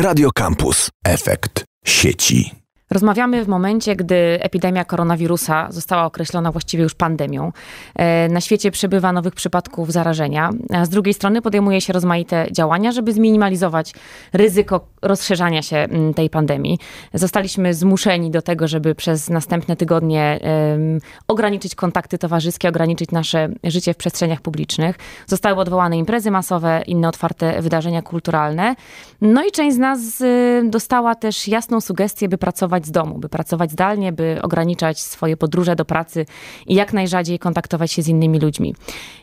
Radio Campus. Efekt sieci. Rozmawiamy w momencie, gdy epidemia koronawirusa została określona właściwie już pandemią. E, na świecie przebywa nowych przypadków zarażenia. A z drugiej strony podejmuje się rozmaite działania, żeby zminimalizować ryzyko rozszerzania się mm, tej pandemii. Zostaliśmy zmuszeni do tego, żeby przez następne tygodnie um, ograniczyć kontakty towarzyskie, ograniczyć nasze życie w przestrzeniach publicznych. Zostały odwołane imprezy masowe, inne otwarte wydarzenia kulturalne. No i część z nas y, dostała też jasną sugestię, by pracować pracować z domu, by pracować zdalnie, by ograniczać swoje podróże do pracy i jak najrzadziej kontaktować się z innymi ludźmi.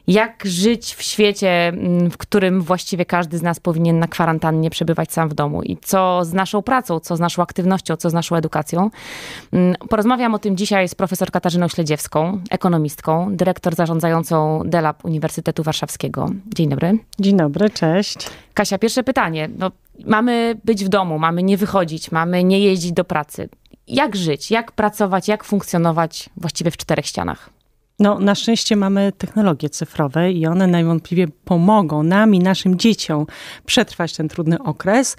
Jak żyć w świecie, mm, w którym właściwie każdy z nas powinien na kwarantannie przebywać sam w domu i co z naszą pracą, co z naszą aktywnością, co z naszą edukacją. Mm, porozmawiam o tym dzisiaj z profesor Katarzyną Śledziewską, ekonomistką, dyrektor zarządzającą DELAB Uniwersytetu Warszawskiego. Dzień dobry. Dzień dobry, cześć. Kasia, pierwsze pytanie. No, mamy być w domu, mamy nie wychodzić, mamy nie jeździć do pracy. Jak żyć, jak pracować, jak funkcjonować właściwie w czterech ścianach? No, na szczęście mamy technologie cyfrowe i one najwątpliwie pomogą nam i naszym dzieciom przetrwać ten trudny okres.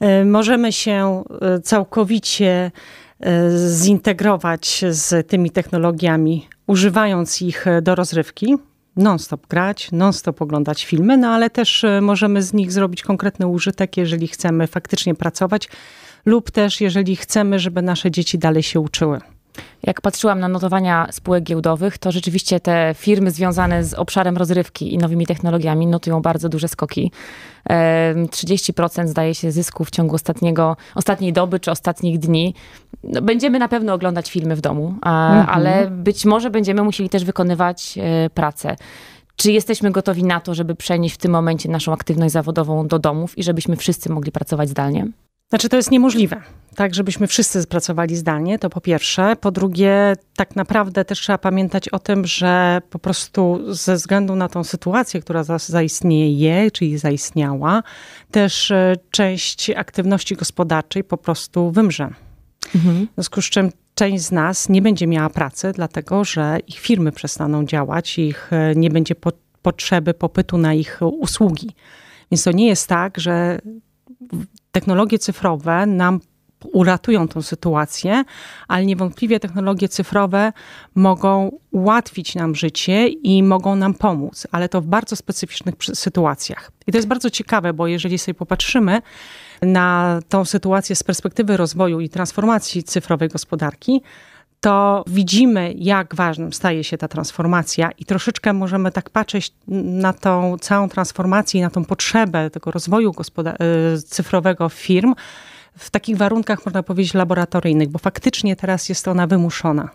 E, możemy się e, całkowicie e, zintegrować z tymi technologiami, używając ich do rozrywki non-stop grać, non-stop oglądać filmy, no ale też e, możemy z nich zrobić konkretny użytek, jeżeli chcemy faktycznie pracować lub też jeżeli chcemy, żeby nasze dzieci dalej się uczyły. Jak patrzyłam na notowania spółek giełdowych, to rzeczywiście te firmy związane z obszarem rozrywki i nowymi technologiami notują bardzo duże skoki. 30% zdaje się zysku w ciągu ostatniego, ostatniej doby czy ostatnich dni. No, będziemy na pewno oglądać filmy w domu, a, mhm. ale być może będziemy musieli też wykonywać e, pracę. Czy jesteśmy gotowi na to, żeby przenieść w tym momencie naszą aktywność zawodową do domów i żebyśmy wszyscy mogli pracować zdalnie? Znaczy, to jest niemożliwe. Tak, żebyśmy wszyscy pracowali zdalnie, to po pierwsze. Po drugie, tak naprawdę też trzeba pamiętać o tym, że po prostu ze względu na tą sytuację, która zaistnieje, czyli zaistniała, też e, część aktywności gospodarczej po prostu wymrze. Mhm. W związku z czym część z nas nie będzie miała pracy, dlatego że ich firmy przestaną działać, ich e, nie będzie po, potrzeby popytu na ich usługi. Więc to nie jest tak, że technologie cyfrowe nam uratują tą sytuację, ale niewątpliwie technologie cyfrowe mogą ułatwić nam życie i mogą nam pomóc, ale to w bardzo specyficznych sytuacjach. I to jest bardzo ciekawe, bo jeżeli sobie popatrzymy na tą sytuację z perspektywy rozwoju i transformacji cyfrowej gospodarki, to widzimy, jak ważnym staje się ta transformacja i troszeczkę możemy tak patrzeć na tą całą transformację, i na tą potrzebę tego rozwoju y, cyfrowego firm w takich warunkach, można powiedzieć, laboratoryjnych, bo faktycznie teraz jest ona wymuszona.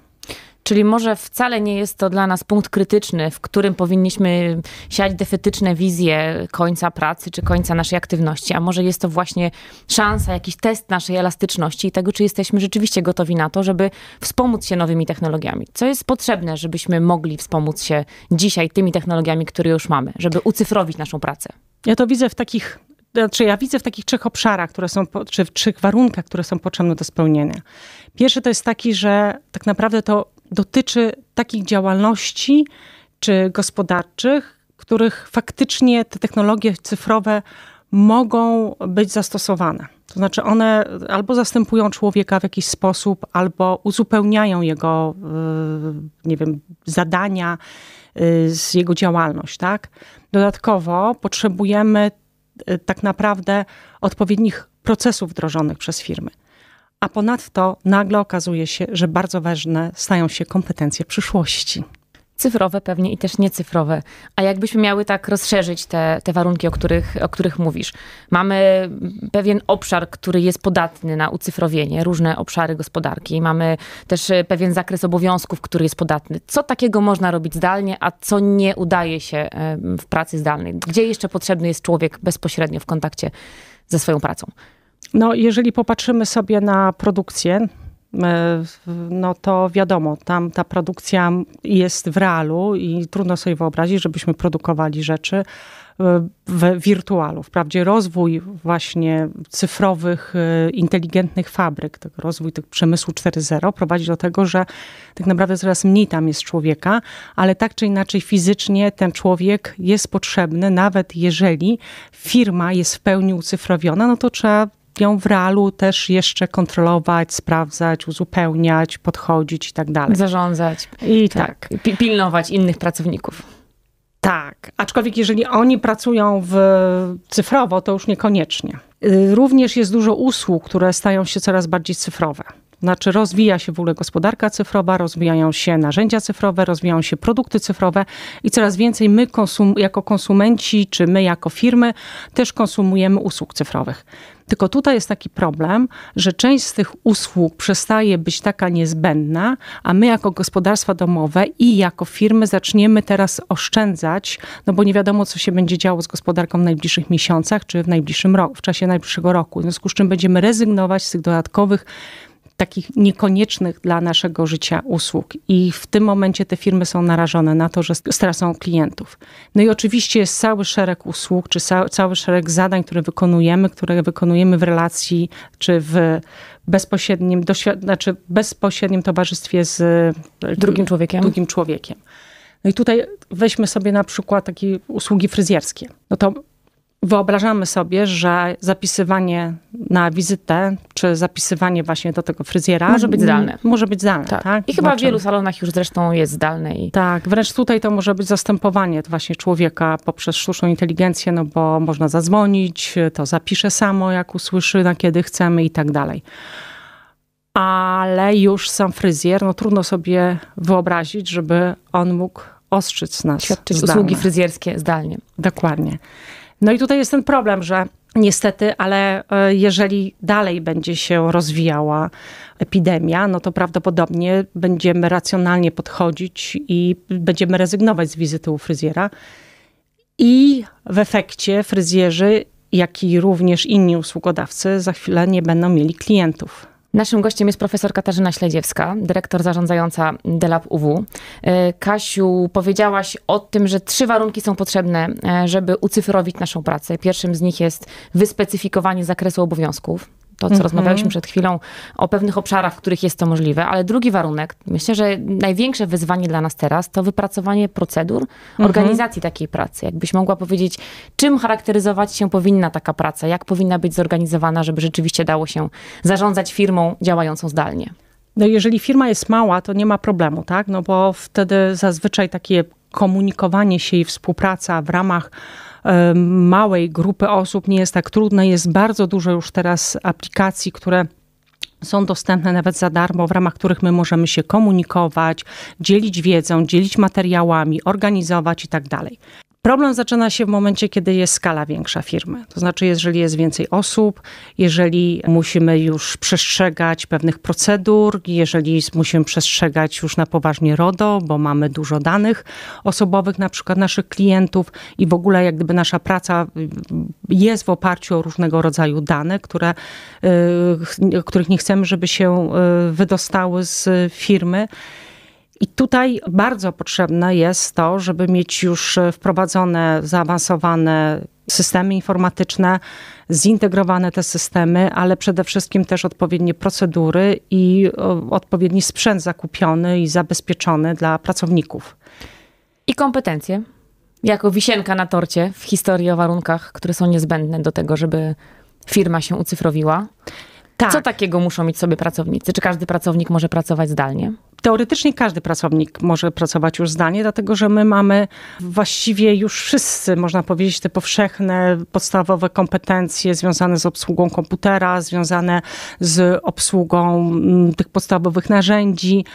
Czyli może wcale nie jest to dla nas punkt krytyczny, w którym powinniśmy siać defetyczne wizje końca pracy czy końca naszej aktywności, a może jest to właśnie szansa, jakiś test naszej elastyczności i tego, czy jesteśmy rzeczywiście gotowi na to, żeby wspomóc się nowymi technologiami. Co jest potrzebne, żebyśmy mogli wspomóc się dzisiaj tymi technologiami, które już mamy, żeby ucyfrowić naszą pracę? Ja to widzę w takich znaczy ja widzę w takich trzech obszarach, które są, czy w trzech warunkach, które są potrzebne do spełnienia. Pierwszy to jest taki, że tak naprawdę to dotyczy takich działalności czy gospodarczych, których faktycznie te technologie cyfrowe mogą być zastosowane. To znaczy one albo zastępują człowieka w jakiś sposób, albo uzupełniają jego, y, nie wiem, zadania, y, z jego działalność, tak? Dodatkowo potrzebujemy y, tak naprawdę odpowiednich procesów wdrożonych przez firmy a ponadto nagle okazuje się, że bardzo ważne stają się kompetencje przyszłości. Cyfrowe pewnie i też niecyfrowe. A jakbyśmy miały tak rozszerzyć te, te warunki, o których, o których mówisz? Mamy pewien obszar, który jest podatny na ucyfrowienie, różne obszary gospodarki. Mamy też e, pewien zakres obowiązków, który jest podatny. Co takiego można robić zdalnie, a co nie udaje się e, w pracy zdalnej? Gdzie jeszcze potrzebny jest człowiek bezpośrednio w kontakcie ze swoją pracą? No, jeżeli popatrzymy sobie na produkcję, e, no to wiadomo, tam ta produkcja jest w realu i trudno sobie wyobrazić, żebyśmy produkowali rzeczy e, w wirtualu. Wprawdzie rozwój właśnie cyfrowych, e, inteligentnych fabryk, tak, rozwój tych przemysłu 4.0 prowadzi do tego, że tak naprawdę coraz mniej tam jest człowieka, ale tak czy inaczej fizycznie ten człowiek jest potrzebny, nawet jeżeli firma jest w pełni ucyfrowiona, no to trzeba ją w realu też jeszcze kontrolować, sprawdzać, uzupełniać, podchodzić i tak dalej. Zarządzać. I tak. tak. pilnować innych pracowników. Tak, aczkolwiek jeżeli oni pracują w, cyfrowo, to już niekoniecznie. Y, również jest dużo usług, które stają się coraz bardziej cyfrowe. Znaczy rozwija się w ogóle gospodarka cyfrowa, rozwijają się narzędzia cyfrowe, rozwijają się produkty cyfrowe i coraz więcej my konsum jako konsumenci, czy my jako firmy też konsumujemy usług cyfrowych. Tylko tutaj jest taki problem, że część z tych usług przestaje być taka niezbędna, a my jako gospodarstwa domowe i jako firmy zaczniemy teraz oszczędzać, no bo nie wiadomo, co się będzie działo z gospodarką w najbliższych miesiącach czy w, najbliższym roku, w czasie najbliższego roku. W związku z czym będziemy rezygnować z tych dodatkowych takich niekoniecznych dla naszego życia usług. I w tym momencie te firmy są narażone na to, że stracą klientów. No i oczywiście jest cały szereg usług, czy cały szereg zadań, które wykonujemy, które wykonujemy w relacji, czy w bezpośrednim, znaczy bezpośrednim towarzystwie z e, drugim człowiekiem. Drugim człowiekiem. No i tutaj weźmy sobie na przykład takie usługi fryzjerskie. No to wyobrażamy sobie, że zapisywanie na wizytę, czy zapisywanie właśnie do tego fryzjera... Może być zdalne. Może być zdalne, tak. tak? I chyba w znaczy- wielu salonach już zresztą jest zdalne. I... Tak, wręcz tutaj to może być zastępowanie właśnie człowieka poprzez sztuczną inteligencję, no bo można zadzwonić, to zapisze samo, jak usłyszy, na kiedy chcemy i tak dalej ale już sam fryzjer, no trudno sobie wyobrazić, żeby on mógł ostrzyc nas. Świadczyć usługi fryzjerskie zdalnie. Dokładnie. No i tutaj jest ten problem, że Niestety, ale e, jeżeli dalej będzie się rozwijała epidemia, no to prawdopodobnie będziemy racjonalnie podchodzić i będziemy rezygnować z wizyty u fryzjera. I w efekcie fryzjerzy, jak i również inni usługodawcy za chwilę nie będą mieli klientów. Naszym gościem jest profesor Katarzyna Śledziewska, dyrektor zarządzająca DELAB UW. E, Kasiu, powiedziałaś o tym, że trzy warunki są potrzebne, e, żeby ucyfrowić naszą pracę. Pierwszym z nich jest wyspecyfikowanie zakresu obowiązków. To, co mm -hmm. rozmawialiśmy przed chwilą o pewnych obszarach, w których jest to możliwe, ale drugi warunek, myślę, że największe wyzwanie dla nas teraz to wypracowanie procedur mhm. organizacji mm -hmm. takiej pracy. Jakbyś mogła powiedzieć, czym charakteryzować się powinna taka praca, jak powinna być zorganizowana, żeby rzeczywiście dało się zarządzać firmą działającą zdalnie. No jeżeli firma jest mała, to nie ma problemu, tak? No bo wtedy zazwyczaj takie komunikowanie się i współpraca w ramach małej grupy osób nie jest tak trudne. Jest bardzo dużo już teraz aplikacji, które są dostępne nawet za darmo, w ramach których my możemy się komunikować, dzielić wiedzą, dzielić materiałami, organizować i tak dalej. Problem zaczyna się w momencie, kiedy jest skala większa firmy. To znaczy, jeżeli jest więcej osób, jeżeli musimy już przestrzegać pewnych procedur, jeżeli musimy przestrzegać już na poważnie RODO, bo mamy dużo danych osobowych, na przykład naszych klientów i w ogóle jak gdyby nasza praca y, jest w oparciu o różnego rodzaju dane, które, y, których nie chcemy, żeby się y, wydostały z firmy i tutaj bardzo potrzebne jest to, żeby mieć już e, wprowadzone, zaawansowane systemy informatyczne, zintegrowane te systemy, ale przede wszystkim też odpowiednie procedury i odpowiedni sprzęt zakupiony i zabezpieczony dla pracowników. I kompetencje jako wisienka na torcie w historii o warunkach, które są niezbędne do tego, żeby firma się ucyfrowiła. Tak. Co takiego muszą mieć sobie pracownicy? Czy każdy pracownik może pracować zdalnie? teoretycznie każdy pracownik może pracować już zdalnie, dlatego że my mamy właściwie już wszyscy, można powiedzieć, te powszechne, podstawowe kompetencje związane z obsługą komputera, związane z obsługą mm, tych podstawowych narzędzi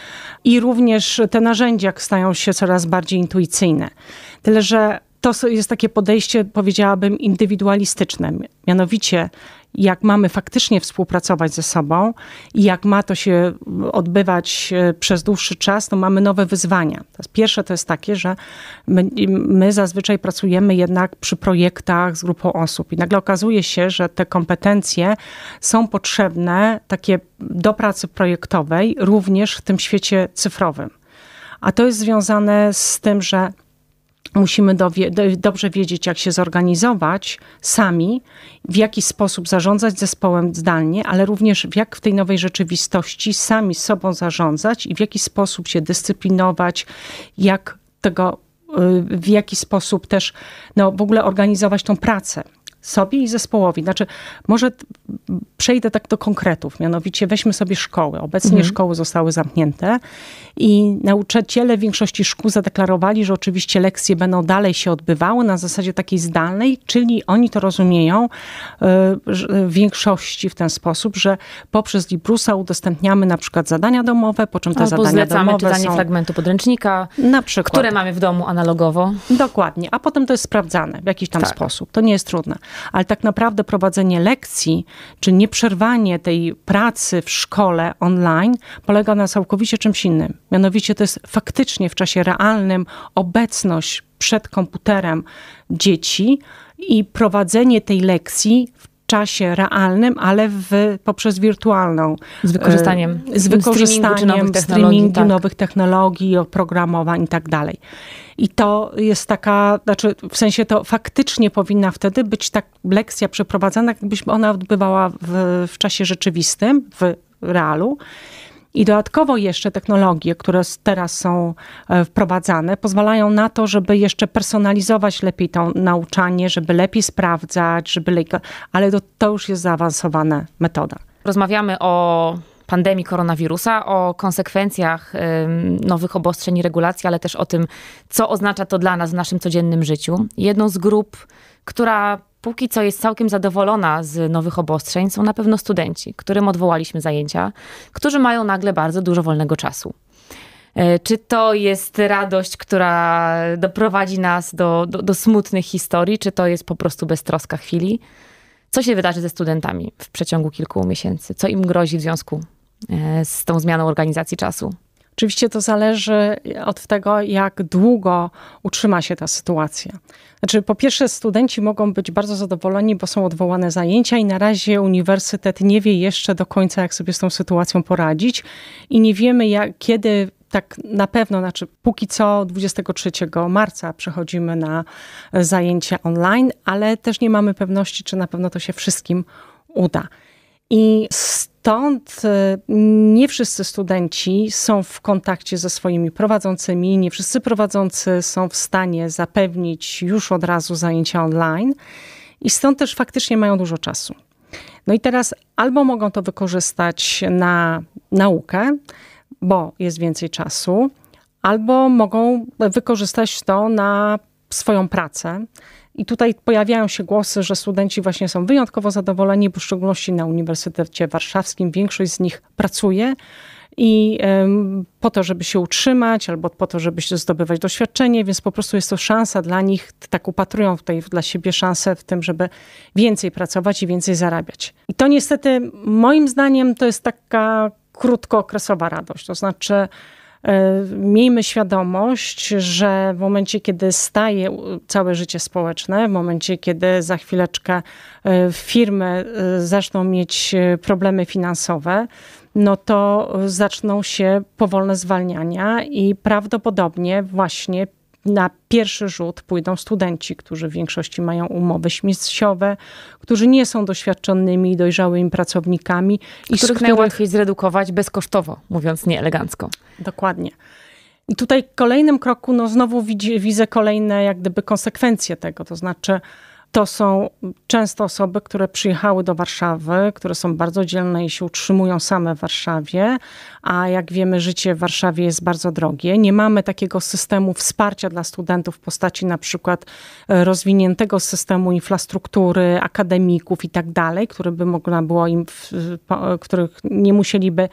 i również te narzędzia stają się coraz bardziej intuicyjne. Tyle, że to jest takie podejście, powiedziałabym, indywidualistyczne. Mianowicie, jak mamy faktycznie współpracować ze sobą i jak ma to się odbywać e, przez dłuższy czas, to mamy nowe wyzwania. Pierwsze to jest takie, że my, my, zazwyczaj pracujemy jednak przy projektach z grupą osób i nagle okazuje się, że te kompetencje są potrzebne takie do pracy projektowej również w tym świecie cyfrowym. A to jest związane z tym, że musimy dobrze wiedzieć, jak się zorganizować sami, w jaki sposób zarządzać zespołem zdalnie, ale również w jak w tej nowej rzeczywistości sami sobą zarządzać i w jaki sposób się dyscyplinować, jak tego, y, w jaki sposób też no, w ogóle organizować tą pracę sobie i zespołowi. Znaczy, może przejdę tak do konkretów, mianowicie weźmy sobie szkoły. Obecnie mhm. szkoły zostały zamknięte i nauczyciele w większości szkół zadeklarowali, że oczywiście lekcje będą dalej się odbywały na zasadzie takiej zdalnej, czyli oni to rozumieją e, e, w większości w ten sposób, że poprzez Librusa udostępniamy na przykład zadania domowe, po czym te Albo zadania zlecamy domowe czytanie są... fragmentu podręcznika, na przykład. które mamy w domu analogowo. Dokładnie, a potem to jest sprawdzane w jakiś tam tak. sposób. To nie jest trudne ale tak naprawdę prowadzenie lekcji, czy nieprzerwanie tej pracy w szkole online polega na całkowicie czymś innym. Mianowicie to jest faktycznie w czasie realnym obecność przed komputerem dzieci i prowadzenie tej lekcji w czasie realnym, ale w, poprzez wirtualną. Z wykorzystaniem, e, z wykorzystaniem streamingu, nowych technologii, tak. nowych technologii, oprogramowań i tak dalej. I to jest taka, znaczy w sensie to faktycznie powinna wtedy być tak lekcja przeprowadzana, jakbyśmy ona odbywała w, w czasie rzeczywistym, w realu. I dodatkowo jeszcze technologie, które teraz są e, wprowadzane, pozwalają na to, żeby jeszcze personalizować lepiej to nauczanie, żeby lepiej sprawdzać, żeby lepiej, ale to, to już jest zaawansowana metoda. Rozmawiamy o pandemii koronawirusa, o konsekwencjach nowych obostrzeń i regulacji, ale też o tym, co oznacza to dla nas w naszym codziennym życiu. Jedną z grup, która póki co jest całkiem zadowolona z nowych obostrzeń, są na pewno studenci, którym odwołaliśmy zajęcia, którzy mają nagle bardzo dużo wolnego czasu. E, czy to jest radość, która doprowadzi nas do, do, do smutnych historii, czy to jest po prostu beztroska chwili? Co się wydarzy ze studentami w przeciągu kilku miesięcy? Co im grozi w związku e, z tą zmianą organizacji czasu? Oczywiście to zależy od tego, jak długo utrzyma się ta sytuacja. Znaczy, po pierwsze, studenci mogą być bardzo zadowoleni, bo są odwołane zajęcia i na razie uniwersytet nie wie jeszcze do końca, jak sobie z tą sytuacją poradzić i nie wiemy, jak, kiedy tak na pewno, znaczy póki co 23 marca przechodzimy na zajęcia online, ale też nie mamy pewności, czy na pewno to się wszystkim uda. I stąd e, nie wszyscy studenci są w kontakcie ze swoimi prowadzącymi, nie wszyscy prowadzący są w stanie zapewnić już od razu zajęcia online. I stąd też faktycznie mają dużo czasu. No i teraz albo mogą to wykorzystać na naukę, bo jest więcej czasu, albo mogą wykorzystać to na swoją pracę, i tutaj pojawiają się głosy, że studenci właśnie są wyjątkowo zadowoleni, bo w szczególności na Uniwersytecie Warszawskim większość z nich pracuje i po to, żeby się utrzymać, albo po to, żeby zdobywać doświadczenie, więc po prostu jest to szansa dla nich, tak upatrują tutaj dla siebie szansę w tym, żeby więcej pracować i więcej zarabiać. I to niestety, moim zdaniem, to jest taka krótkookresowa radość. To znaczy, E, miejmy świadomość, że w momencie, kiedy staje całe życie społeczne, w momencie, kiedy za chwileczkę e, firmy e, zaczną mieć problemy finansowe, no to zaczną się powolne zwalniania i prawdopodobnie właśnie na pierwszy rzut pójdą studenci, którzy w większości mają umowy śmieciowe, którzy nie są doświadczonymi i dojrzałymi pracownikami. Których I których najłatwiej zredukować bezkosztowo, mówiąc nieelegancko. Dokładnie. I tutaj w kolejnym kroku, no znowu widzę, widzę kolejne jak gdyby konsekwencje tego, to znaczy to są często osoby, które przyjechały do Warszawy, które są bardzo dzielne i się utrzymują same w Warszawie, a jak wiemy, życie w Warszawie jest bardzo drogie. Nie mamy takiego systemu wsparcia dla studentów w postaci na przykład e, rozwiniętego systemu infrastruktury, akademików i tak dalej, który by było im, e, których nie musieliby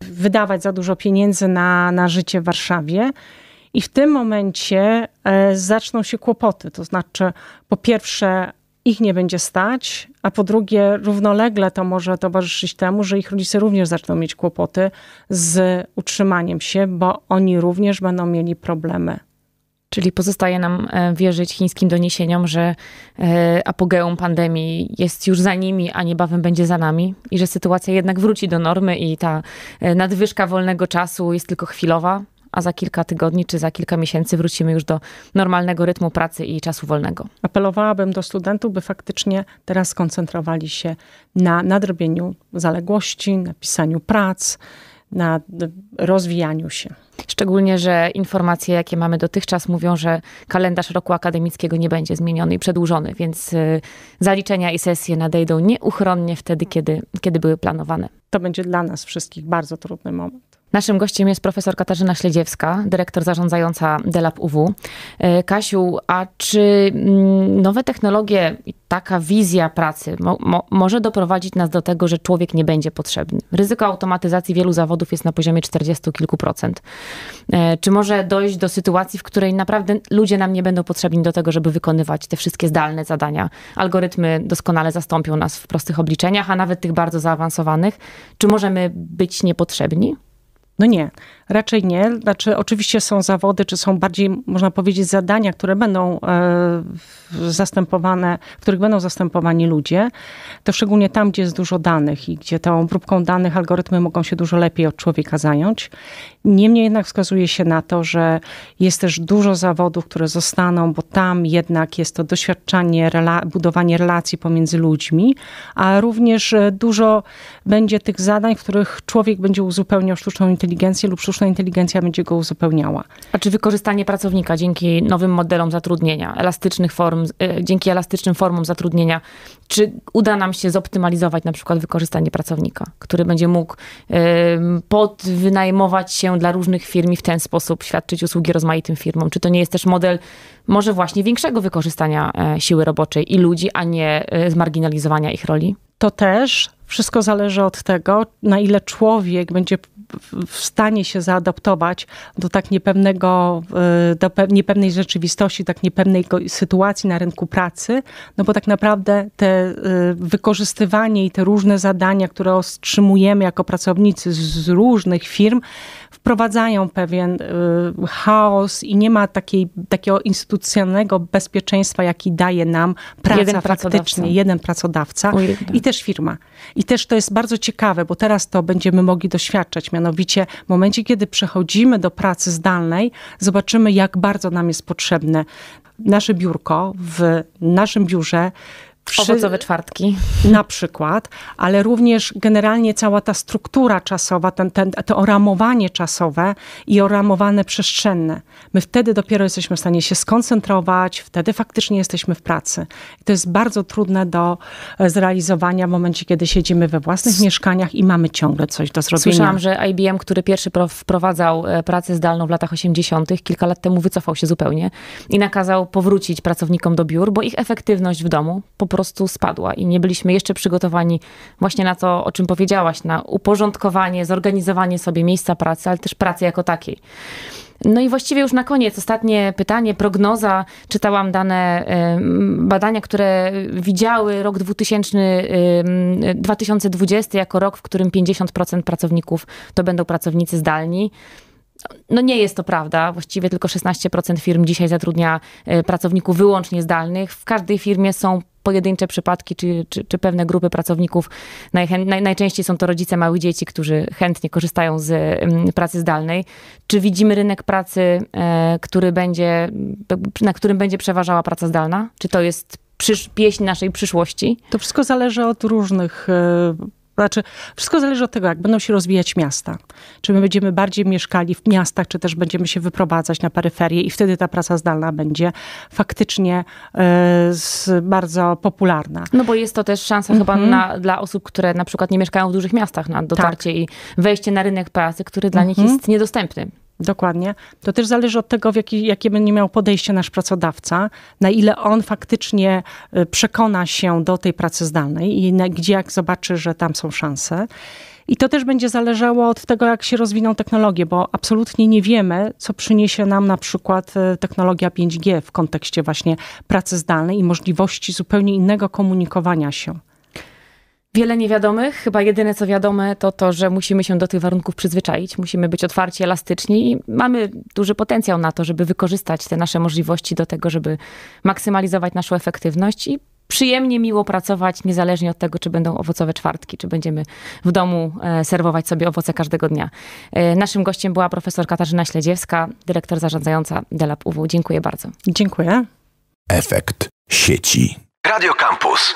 wydawać za dużo pieniędzy na, na życie w Warszawie. I w tym momencie e, zaczną się kłopoty. To znaczy, po pierwsze, ich nie będzie stać, a po drugie, równolegle to może towarzyszyć temu, że ich rodzice również zaczną mieć kłopoty z utrzymaniem się, bo oni również będą mieli problemy. Czyli pozostaje nam e, wierzyć chińskim doniesieniom, że e, apogeum pandemii jest już za nimi, a niebawem będzie za nami i że sytuacja jednak wróci do normy i ta nadwyżka wolnego czasu jest tylko chwilowa? a za kilka tygodni czy za kilka miesięcy wrócimy już do normalnego rytmu pracy i czasu wolnego. Apelowałabym do studentów, by faktycznie teraz skoncentrowali się na nadrobieniu zaległości, na pisaniu prac, na rozwijaniu się. Szczególnie, że informacje, jakie mamy dotychczas, mówią, że kalendarz roku akademickiego nie będzie zmieniony i przedłużony, więc y, zaliczenia i sesje nadejdą nieuchronnie wtedy, kiedy, kiedy były planowane. To będzie dla nas wszystkich bardzo trudny moment. Naszym gościem jest profesor Katarzyna Śledziewska, dyrektor zarządzająca DELAP UW. E, Kasiu, a czy mm, nowe technologie i taka wizja pracy mo mo może doprowadzić nas do tego, że człowiek nie będzie potrzebny? Ryzyko automatyzacji wielu zawodów jest na poziomie 40 kilku procent. E, czy może dojść do sytuacji, w której naprawdę ludzie nam nie będą potrzebni do tego, żeby wykonywać te wszystkie zdalne zadania? Algorytmy doskonale zastąpią nas w prostych obliczeniach, a nawet tych bardzo zaawansowanych. Czy możemy być niepotrzebni? Nu nie, Raczej nie. Znaczy, oczywiście są zawody, czy są bardziej, można powiedzieć, zadania, które będą e, zastępowane, w których będą zastępowani ludzie. To szczególnie tam, gdzie jest dużo danych i gdzie tą próbką danych algorytmy mogą się dużo lepiej od człowieka zająć. Niemniej jednak wskazuje się na to, że jest też dużo zawodów, które zostaną, bo tam jednak jest to doświadczanie, rela budowanie relacji pomiędzy ludźmi, a również e, dużo będzie tych zadań, w których człowiek będzie uzupełniał sztuczną inteligencję lub sztuczną sztuczna inteligencja będzie go uzupełniała. A czy wykorzystanie pracownika dzięki nowym modelom zatrudnienia, elastycznych form, e, dzięki elastycznym formom zatrudnienia, czy uda nam się zoptymalizować na przykład wykorzystanie pracownika, który będzie mógł podwynajmować się dla różnych firm i w ten sposób świadczyć usługi rozmaitym firmom? Czy to nie jest też model może właśnie większego wykorzystania e, siły roboczej i ludzi, a nie e, zmarginalizowania ich roli? To też wszystko zależy od tego, na ile człowiek będzie w stanie się zaadaptować do tak niepewnego, y, do niepewnej rzeczywistości, tak niepewnej sytuacji na rynku pracy, no bo tak naprawdę te y, wykorzystywanie i te różne zadania, które otrzymujemy jako pracownicy z różnych firm, wprowadzają pewien y, chaos i nie ma takiej, takiego instytucjonalnego bezpieczeństwa, jaki daje nam praca jeden faktycznie, pracodawca. jeden pracodawca i też firma. I też to jest bardzo ciekawe, bo teraz to będziemy mogli doświadczać Mianowicie w momencie, kiedy przechodzimy do pracy zdalnej, zobaczymy, jak bardzo nam jest potrzebne nasze biurko w naszym biurze przy, Owocowe czwartki. Na przykład, ale również generalnie cała ta struktura czasowa, ten, ten, to oramowanie czasowe i oramowane przestrzenne. My wtedy dopiero jesteśmy w stanie się skoncentrować, wtedy faktycznie jesteśmy w pracy. I to jest bardzo trudne do e, zrealizowania w momencie, kiedy siedzimy we własnych S mieszkaniach i mamy ciągle coś do zrobienia. Słyszałam, że IBM, który pierwszy wprowadzał e, pracę zdalną w latach 80., kilka lat temu wycofał się zupełnie i nakazał powrócić pracownikom do biur, bo ich efektywność w domu po prostu spadła i nie byliśmy jeszcze przygotowani właśnie na to, o czym powiedziałaś, na uporządkowanie, zorganizowanie sobie miejsca pracy, ale też pracy jako takiej. No i właściwie już na koniec ostatnie pytanie, prognoza. Czytałam dane badania, które widziały rok 2000, 2020 jako rok, w którym 50% pracowników to będą pracownicy zdalni. No nie jest to prawda. Właściwie tylko 16% firm dzisiaj zatrudnia e, pracowników wyłącznie zdalnych. W każdej firmie są pojedyncze przypadki czy, czy, czy pewne grupy pracowników. najczęściej są to rodzice małych dzieci, którzy chętnie korzystają z pracy zdalnej. Czy widzimy rynek pracy, e, który będzie, na którym będzie przeważała praca zdalna? Czy to jest pieśń naszej przyszłości? To wszystko zależy od różnych. E, znaczy, wszystko zależy od tego, jak będą się rozwijać miasta. Czy my będziemy bardziej mieszkali w miastach, czy też będziemy się wyprowadzać na peryferię i wtedy ta praca zdalna będzie faktycznie y, bardzo popularna. No bo jest to też szansa mm -hmm. chyba mhm. na, dla osób, które na przykład nie mieszkają w dużych miastach na dotarcie tak. i wejście na rynek pracy, który dla mm -hmm. nich mhm. jest niedostępny. Dokładnie. To też zależy od tego, jaki, jakie będzie miał podejście nasz pracodawca, na ile on faktycznie e, przekona się do tej pracy zdalnej i na, gdzie jak zobaczy, że tam są szanse. I to też będzie zależało od tego, jak się rozwiną technologie, bo absolutnie nie wiemy, co przyniesie nam na przykład e, technologia 5G w kontekście właśnie pracy zdalnej i możliwości zupełnie innego komunikowania się. Wiele niewiadomych. Chyba jedyne, co wiadome, to to, że musimy się do tych warunków przyzwyczaić. Musimy być otwarci, elastyczni i mamy duży potencjał na to, żeby wykorzystać te nasze możliwości do tego, żeby maksymalizować naszą efektywność i przyjemnie, miło pracować, niezależnie od tego, czy będą owocowe czwartki, czy będziemy w domu e, serwować sobie owoce każdego dnia. E, naszym gościem była profesor Katarzyna Śledziewska, dyrektor zarządzająca Delab UW. Dziękuję bardzo. Dziękuję. Efekt sieci. Radio Campus.